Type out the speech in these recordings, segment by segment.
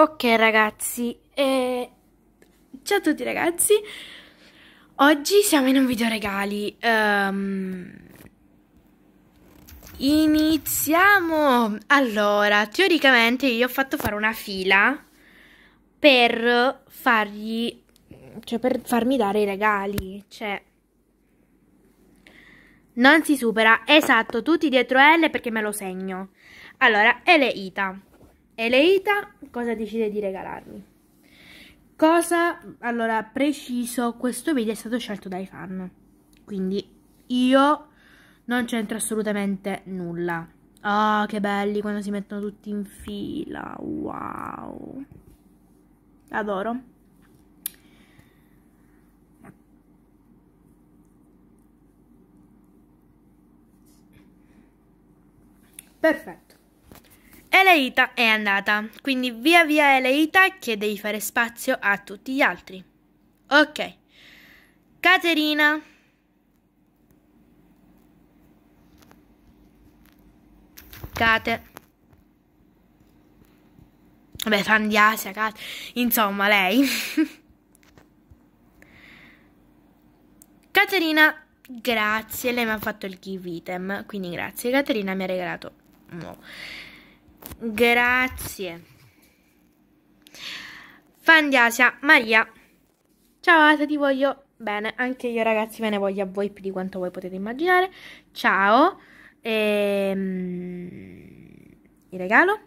Ok ragazzi, eh... ciao a tutti ragazzi, oggi siamo in un video regali, um... iniziamo! Allora, teoricamente io ho fatto fare una fila per fargli, cioè per farmi dare i regali, cioè... Non si supera, esatto, tutti dietro L perché me lo segno. Allora, L è Ita. Eleita cosa decide di regalarmi. Cosa, allora, preciso, questo video è stato scelto dai fan. Quindi io non c'entro assolutamente nulla. oh, che belli quando si mettono tutti in fila. Wow. Adoro. Perfetto. Eleita è andata, quindi via via Eleita che devi fare spazio a tutti gli altri. Ok. Caterina. Cate. Vabbè, fan di Asia, Cate. Insomma, lei. Caterina, grazie, lei mi ha fatto il give item, quindi grazie. Caterina mi ha regalato No. Grazie. Fandiasia, Maria. Ciao Asa, ti voglio bene. Anche io ragazzi ve ne voglio a voi più di quanto voi potete immaginare. Ciao. Ehm... Il regalo?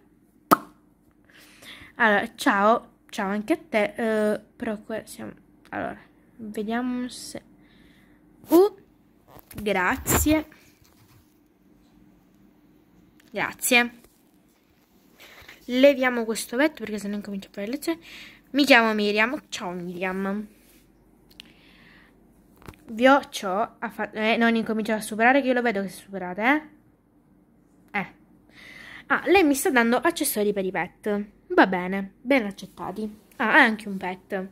Allora, ciao. Ciao anche a te. Uh, però qua siamo... Allora, vediamo se... Uh, grazie. Grazie leviamo questo vetto perché sennò incomincio a fare lezione. Mi chiamo Miriam, ciao Miriam. Vi ho ciò a fa- eh, non incominciare a superare che io lo vedo che superate, eh? Eh. Ah, lei mi sta dando accessori per i pet. Va bene, ben accettati. Ah, è anche un pet.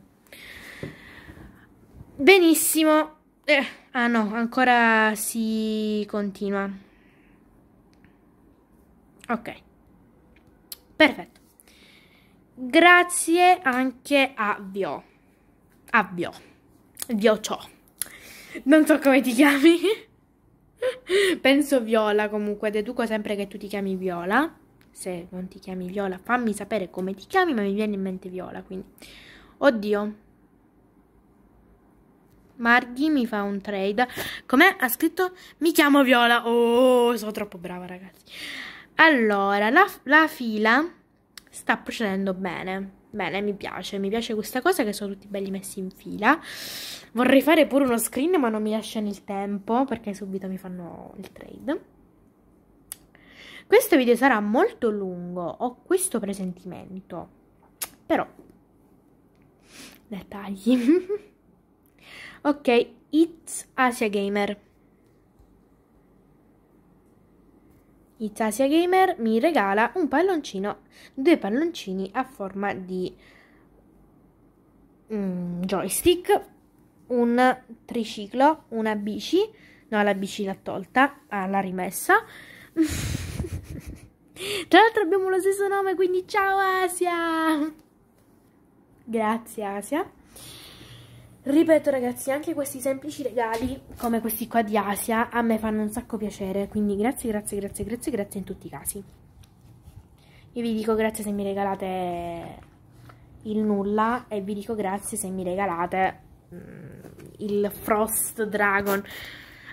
Benissimo. Eh, ah no, ancora si continua. Ok. Perfetto. Grazie anche a Vio. A Vio. Vio ciò. Non so come ti chiami. Penso Viola comunque, deduco sempre che tu ti chiami Viola. Se non ti chiami Viola, fammi sapere come ti chiami, ma mi viene in mente Viola, quindi. Oddio. Marghi mi fa un trade. Com'è? Ha scritto mi chiamo Viola. Oh, sono troppo brava, ragazzi. Allora, la, la fila sta procedendo bene. Bene, mi piace, mi piace questa cosa che sono tutti belli messi in fila. Vorrei fare pure uno screen, ma non mi lasciano il tempo perché subito mi fanno il trade. Questo video sarà molto lungo, ho questo presentimento. Però dettagli. ok, It's Asia Gamer. Itasia Gamer mi regala un palloncino, due palloncini a forma di mm, joystick, un triciclo, una bici, no la bici l'ha tolta, ah, l'ha rimessa. Tra l'altro abbiamo lo stesso nome, quindi ciao Asia! Grazie Asia. Ripeto ragazzi, anche questi semplici regali, come questi qua di Asia, a me fanno un sacco piacere, quindi grazie, grazie, grazie, grazie, grazie in tutti i casi. Io vi dico grazie se mi regalate il nulla e vi dico grazie se mi regalate mm, il Frost Dragon.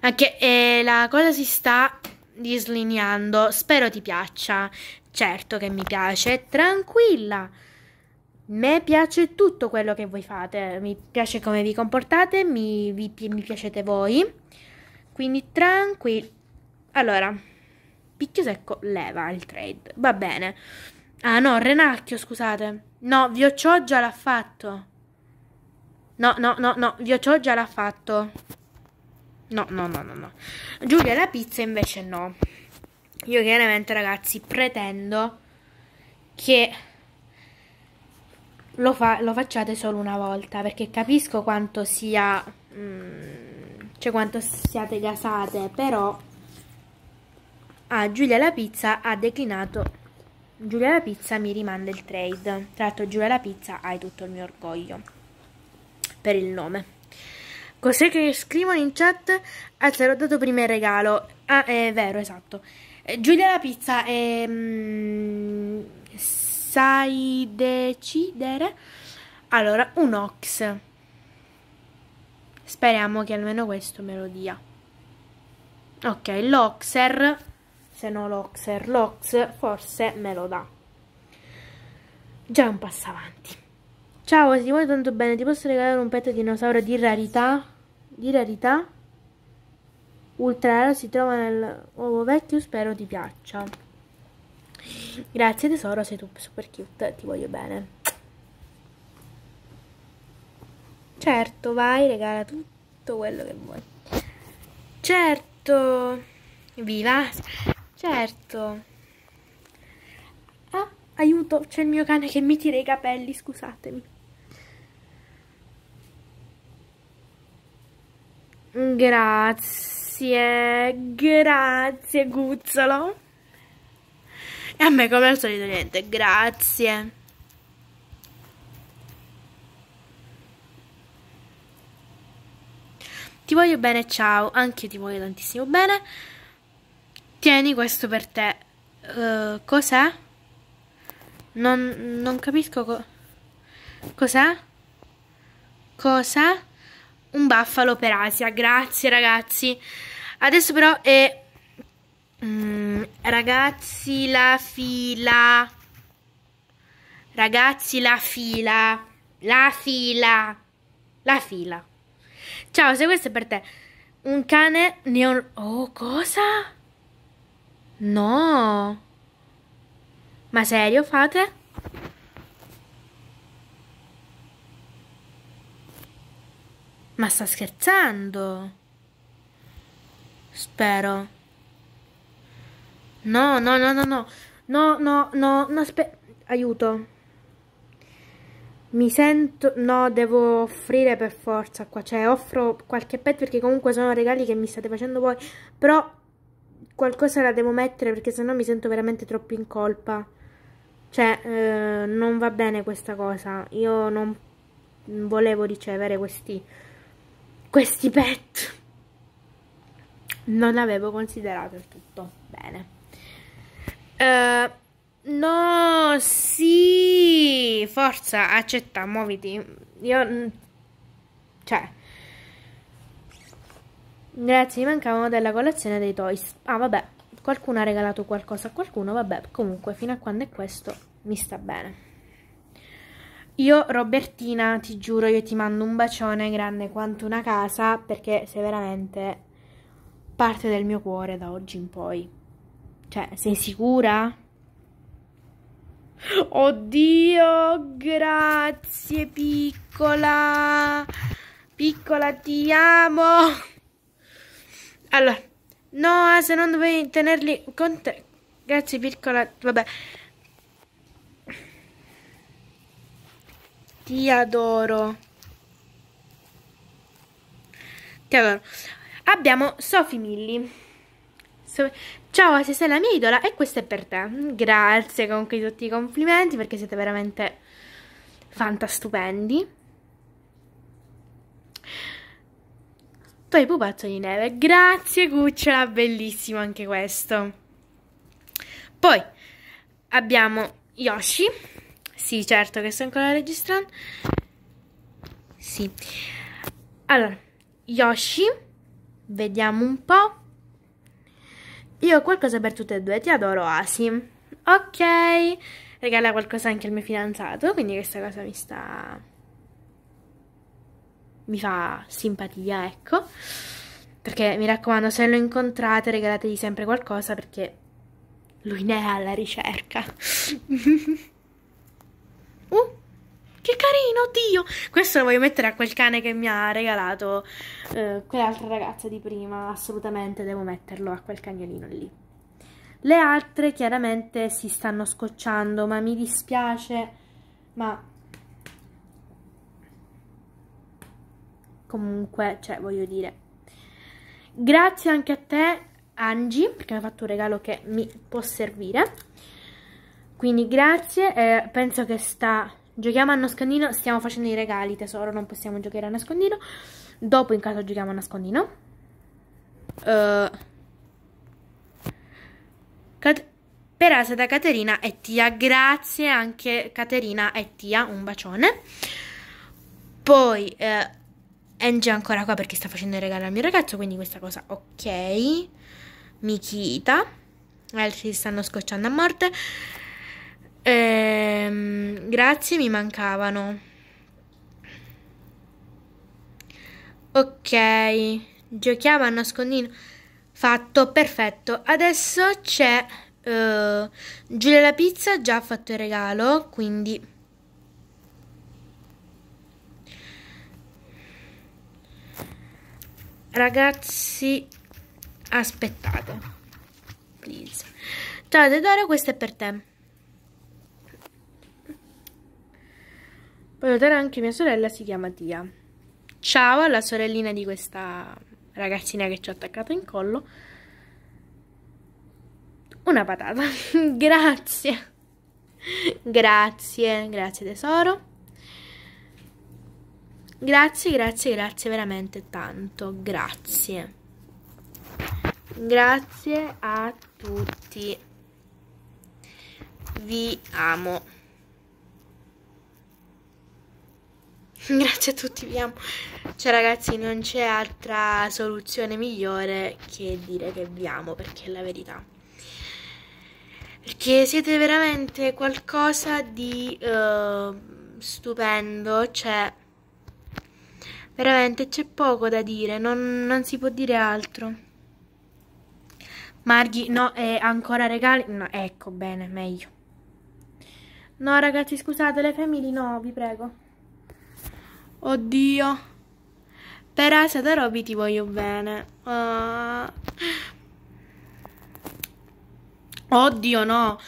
Anche eh, la cosa si sta dislineando, spero ti piaccia, certo che mi piace, tranquilla me piace tutto quello che voi fate, mi piace come vi comportate, mi, vi, mi piacete voi, quindi tranquilli. Allora, picchio secco leva il trade, va bene. Ah no, Renacchio, scusate. No, Vioccio già l'ha fatto. No, no, no, no, Vioccio già l'ha fatto. No, no, no, no, no. Giulia la pizza invece no. Io chiaramente ragazzi pretendo che lo, fa, lo, facciate solo una volta perché capisco quanto sia mm, cioè quanto siate gasate però ah, Giulia la pizza ha declinato Giulia la pizza mi rimanda il trade tra l'altro Giulia la pizza hai tutto il mio orgoglio per il nome cos'è che scrivono in chat ah te l'ho dato prima il regalo ah è vero esatto eh, Giulia la pizza è mm, sai decidere? Allora, un ox. Speriamo che almeno questo me lo dia. Ok, l'oxer, se no l'oxer, l'ox forse me lo dà. Già un passo avanti. Ciao, si vuoi tanto bene, ti posso regalare un petto di dinosauro di rarità? Di rarità? Ultra raro si trova nel uovo vecchio, spero ti piaccia. Grazie tesoro, sei tu super cute, ti voglio bene. Certo, vai, regala tutto quello che vuoi. Certo, viva, certo. Ah, aiuto, c'è il mio cane che mi tira i capelli, scusatemi. Grazie, grazie Guzzolo. E a me come al solito niente, grazie. Ti voglio bene, ciao, anche io ti voglio tantissimo bene. Tieni questo per te. Uh, cos'è? Non, non, capisco co cos'è. Cos'è? Un buffalo per Asia. Grazie ragazzi. Adesso però è Mm, ragazzi la fila. Ragazzi la fila. La fila. La fila. Ciao, se questo è per te. Un cane neon... Oh, cosa? No. Ma serio, fate? Ma sta scherzando? Spero. No, no, no, no, no. No, no, no, no, aspetta. Aiuto. Mi sento... No, devo offrire per forza qua. Cioè, offro qualche pet perché comunque sono regali che mi state facendo voi. Però qualcosa la devo mettere perché sennò mi sento veramente troppo in colpa. Cioè, eh, non va bene questa cosa. Io non volevo ricevere questi... Questi pet. Non avevo considerato il tutto. Bene. Eh, no, sì, forza, accetta, muoviti. Io... Mm, cioè... Grazie, mi mancavano della collezione dei toys. Ah, vabbè, qualcuno ha regalato qualcosa a qualcuno, vabbè, comunque, fino a quando è questo, mi sta bene. Io, Robertina, ti giuro, io ti mando un bacione grande quanto una casa, perché sei veramente parte del mio cuore da oggi in poi. Cioè, sei sicura? Oddio, grazie piccola. Piccola, ti amo. Allora, no, eh, se non dovevi tenerli con te. Grazie piccola, vabbè. Ti adoro. Ti adoro. Abbiamo Sophie So Ciao, se sei la mia idola e questo è per te. Grazie comunque di tutti i complimenti perché siete veramente fantastupendi. Poi pupazzo di neve. Grazie cucciola, bellissimo anche questo. Poi abbiamo Yoshi. Sì, certo che sto ancora registrando. Sì. Allora, Yoshi, vediamo un po'. Io ho qualcosa per tutte e due, ti adoro Asi. Ok, regala qualcosa anche al mio fidanzato, quindi questa cosa mi sta... mi fa simpatia, ecco. Perché mi raccomando, se lo incontrate regalategli sempre qualcosa perché lui ne è alla ricerca. carino, Dio! Questo lo voglio mettere a quel cane che mi ha regalato eh, quell'altra ragazza di prima, assolutamente devo metterlo a quel cagnolino lì. Le altre chiaramente si stanno scocciando, ma mi dispiace, ma... Comunque, cioè, voglio dire... Grazie anche a te, Angie, perché mi ha fatto un regalo che mi può servire. Quindi grazie, eh, penso che sta Giochiamo a nascondino, stiamo facendo i regali, tesoro, non possiamo giocare a nascondino. Dopo in caso giochiamo a nascondino. Uh, Cat Perase da Caterina e Tia, grazie anche Caterina e Tia, un bacione. Poi eh, Angie è ancora qua perché sta facendo i regali al mio ragazzo, quindi questa cosa ok. Mikita, altri stanno scocciando a morte. Ehm, grazie, mi mancavano. Ok, giochiamo a nascondino. Fatto, perfetto. Adesso c'è uh, Giulia la pizza, già ha fatto il regalo, quindi... Ragazzi, aspettate. Please. Ciao Dedora, questo è per te. Poi notare anche mia sorella si chiama Tia. Ciao alla sorellina di questa ragazzina che ci ho attaccato in collo. Una patata. grazie. Grazie, grazie tesoro. Grazie, grazie, grazie veramente tanto. Grazie. Grazie a tutti. Vi amo. Grazie a tutti, vi amo. Cioè ragazzi, non c'è altra soluzione migliore che dire che vi amo, perché è la verità. Perché siete veramente qualcosa di uh, stupendo, cioè veramente c'è poco da dire, non, non si può dire altro. Marghi, no, è ancora regali? No, ecco, bene, meglio. No, ragazzi, scusate, le famiglie no, vi prego. Oddio. Perase da Roby ti voglio bene. Uh... Oddio no.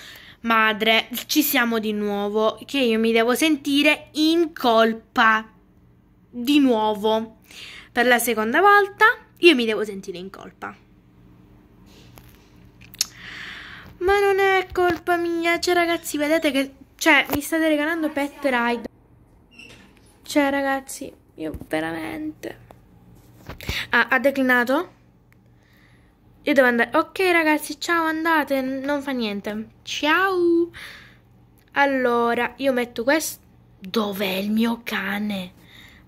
Madre, ci siamo di nuovo. Che io mi devo sentire in colpa. Di nuovo. Per la seconda volta io mi devo sentire in colpa. Ma non è colpa mia, cioè ragazzi, vedete che... Cioè, mi state regalando pet ride. Cioè, ragazzi, io veramente... Ah, ha declinato? Io devo andare... Ok, ragazzi, ciao, andate, non fa niente. Ciao! Allora, io metto questo... Dov'è il mio cane?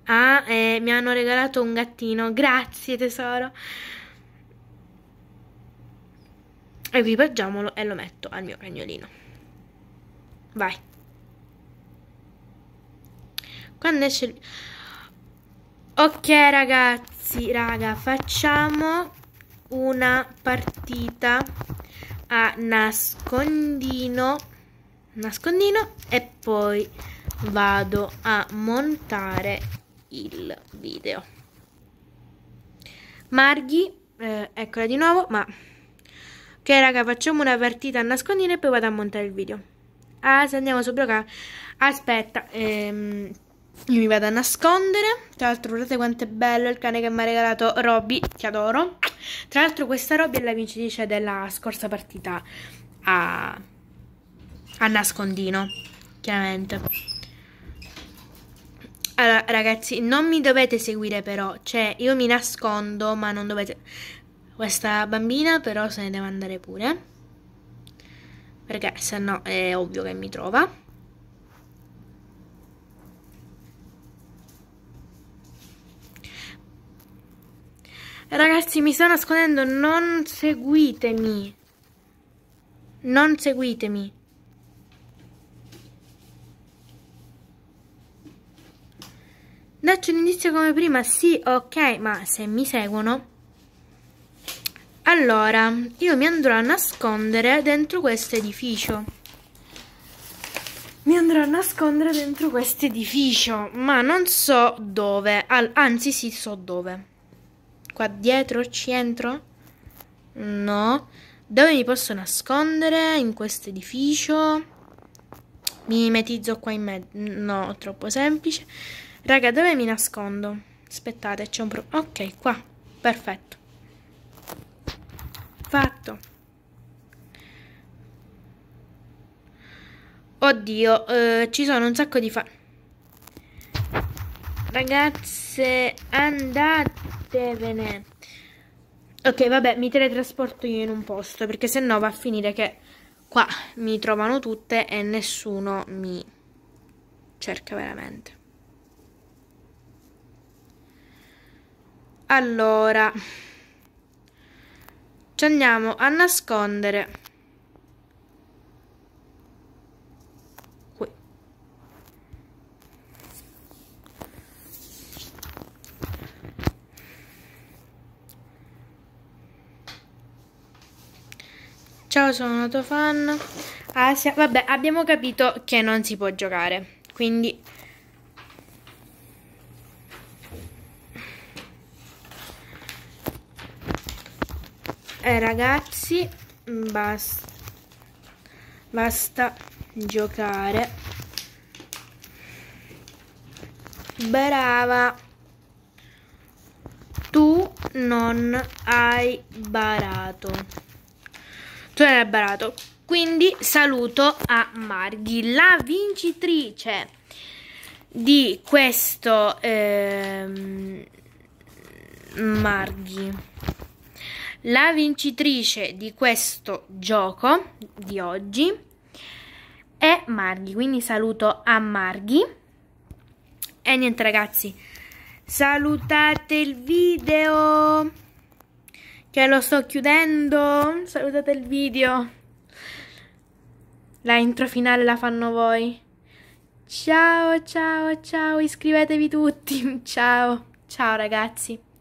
Ah, eh, mi hanno regalato un gattino. Grazie, tesoro. Equipaggiamolo e lo metto al mio cagnolino. Vai. Quando esce il... Ok ragazzi, raga, facciamo una partita a nascondino. Nascondino e poi vado a montare il video. Marghi, eh, eccola di nuovo, ma... Ok raga, facciamo una partita a nascondino e poi vado a montare il video. Ah, se andiamo sopra qua... Aspetta, ehm... Io mi vado a nascondere. Tra l'altro, guardate quanto è bello il cane che mi ha regalato Robby. Ti adoro. Tra l'altro, questa Robby è la vincitrice della scorsa partita a, a nascondino. Chiaramente. Allora, ragazzi, non mi dovete seguire però. Cioè, io mi nascondo, ma non dovete... Questa bambina però se ne deve andare pure. Perché se no è ovvio che mi trova. Ragazzi, mi sto nascondendo, non seguitemi. Non seguitemi. Dacci un indizio come prima, sì, ok, ma se mi seguono... Allora, io mi andrò a nascondere dentro questo edificio. Mi andrò a nascondere dentro questo edificio, ma non so dove, anzi sì, so dove. Qua dietro ci entro? No. Dove mi posso nascondere? In questo edificio? Mi mimetizzo qua in mezzo. No, troppo semplice. Raga, dove mi nascondo? Aspettate, c'è un pro... Ok, qua. Perfetto. Fatto. Oddio, eh, ci sono un sacco di fa... Ragazze, andate andatevene. Ok, vabbè, mi teletrasporto io in un posto, perché se no va a finire che qua mi trovano tutte e nessuno mi cerca veramente. Allora, ci andiamo a nascondere. sono una tua fan. Asia, ah, vabbè, abbiamo capito che non si può giocare, quindi... Eh, ragazzi, basta, basta giocare. Brava. Tu non hai barato. Antonella Barato. Quindi saluto a Marghi, la vincitrice di questo ehm, Marghi. La vincitrice di questo gioco di oggi è Marghi, quindi saluto a Marghi. E niente ragazzi, salutate il video! Che lo sto chiudendo. Salutate il video. La intro finale la fanno voi. Ciao, ciao, ciao. Iscrivetevi tutti. Ciao. Ciao ragazzi.